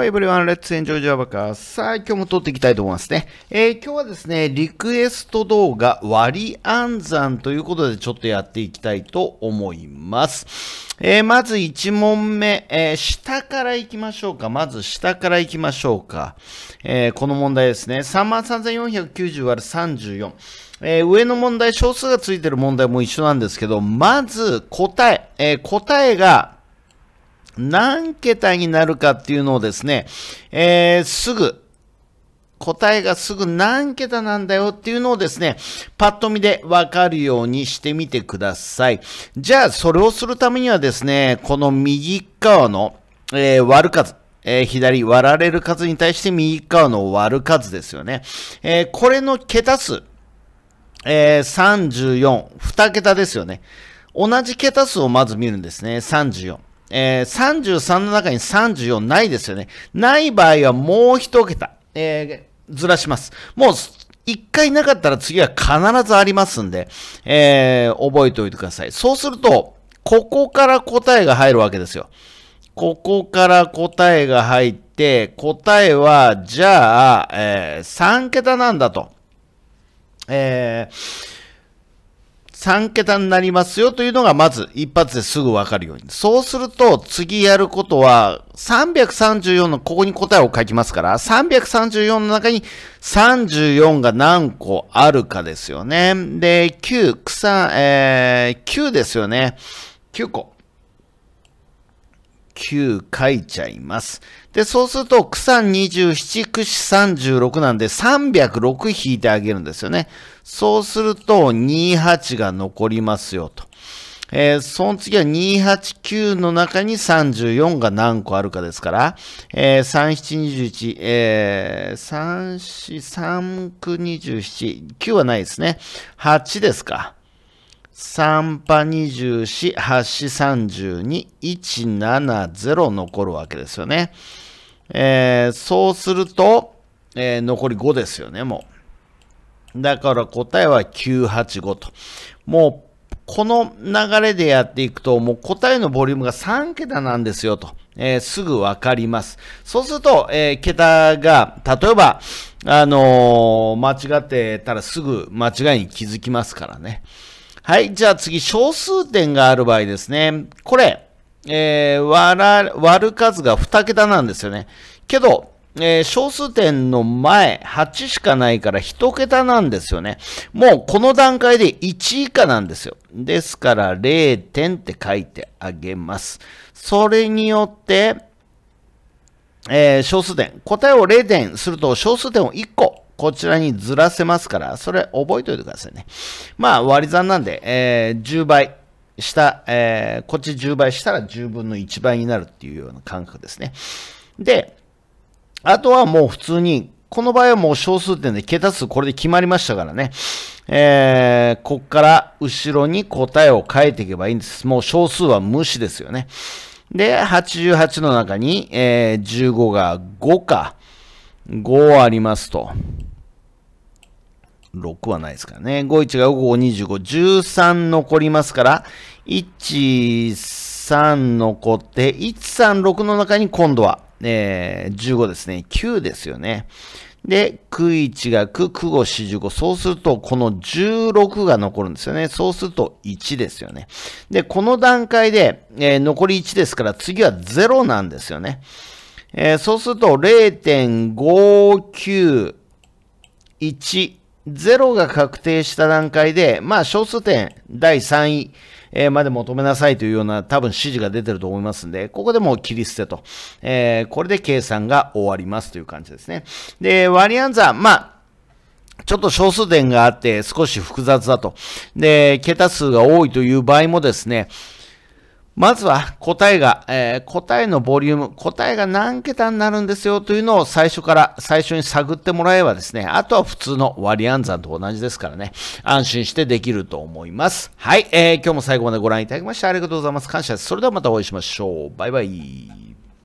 Hello everyone, let's enjoy さあ、今日も撮っていきたいと思いますね。えー、今日はですね、リクエスト動画割り暗算ということでちょっとやっていきたいと思います。えー、まず1問目、えー、下から行きましょうか。まず下から行きましょうか。えこの問題ですね。3 3 4 9 0る3 4え上の問題、小数がついてる問題も一緒なんですけど、まず答え、え答えが何桁になるかっていうのをですね、えー、すぐ、答えがすぐ何桁なんだよっていうのをですね、パッと見でわかるようにしてみてください。じゃあ、それをするためにはですね、この右側の、えー、割る数、えー、左割られる数に対して右側の割る数ですよね。えー、これの桁数、え34、2桁ですよね。同じ桁数をまず見るんですね、34。えー、33の中に34ないですよね。ない場合はもう一桁、えー、ずらします。もう、一回なかったら次は必ずありますんで、えー、覚えておいてください。そうすると、ここから答えが入るわけですよ。ここから答えが入って、答えは、じゃあ、え3桁なんだと。えー3桁になりますよというのがまず一発ですぐわかるように。そうすると次やることは334のここに答えを書きますから334の中に34が何個あるかですよね。で、9、草、えー、9ですよね。9個。9書いちゃいます。で、そうすると、九三27、九四36なんで306引いてあげるんですよね。そうすると、28が残りますよと。えー、その次は289の中に34が何個あるかですから、えー、3721、えー、3、4、3、9、27、9はないですね。8ですか。3波24、8四32、170残るわけですよね。えー、そうすると、えー、残り5ですよね、もう。だから答えは985と。もう、この流れでやっていくと、もう答えのボリュームが3桁なんですよと、えー、すぐわかります。そうすると、えー、桁が、例えば、あの間違ってたらすぐ間違いに気づきますからね。はい、じゃあ次、小数点がある場合ですね。これ、えー、割ら割る数が2桁なんですよね。けど、えー、小数点の前、8しかないから1桁なんですよね。もうこの段階で1以下なんですよ。ですから0点って書いてあげます。それによって、えー、小数点。答えを0点すると小数点を1個こちらにずらせますから、それ覚えておいてくださいね。まあ、割り算なんで、えー、10倍。しえー、こっち10倍したら10分の1倍になるっていうような感覚ですね。で、あとはもう普通に、この場合はもう小数点で桁数これで決まりましたからね。えー、こっから後ろに答えを書いていけばいいんです。もう小数は無視ですよね。で、88の中に、えー、15が5か。5ありますと。6はないですからね。51が5、25、13残りますから、1、3残って、1、3、6の中に今度は、えー、15ですね。9ですよね。で、9、1が9、9、5、4、15。そうすると、この16が残るんですよね。そうすると1ですよね。で、この段階で、えー、残り1ですから、次は0なんですよね。えー、そうすると0.591。0が確定した段階で、まあ、小数点第3位、えー、まで求めなさいというような多分指示が出てると思いますんで、ここでもう切り捨てと、えー、これで計算が終わりますという感じですね。で、割り算、まあ、ちょっと小数点があって少し複雑だと。で、桁数が多いという場合もですね、まずは答えが、えー、答えのボリューム、答えが何桁になるんですよというのを最初から、最初に探ってもらえばですね、あとは普通の割り暗算と同じですからね、安心してできると思います。はい、えー、今日も最後までご覧いただきましてありがとうございます。感謝です。それではまたお会いしましょう。バイバイ。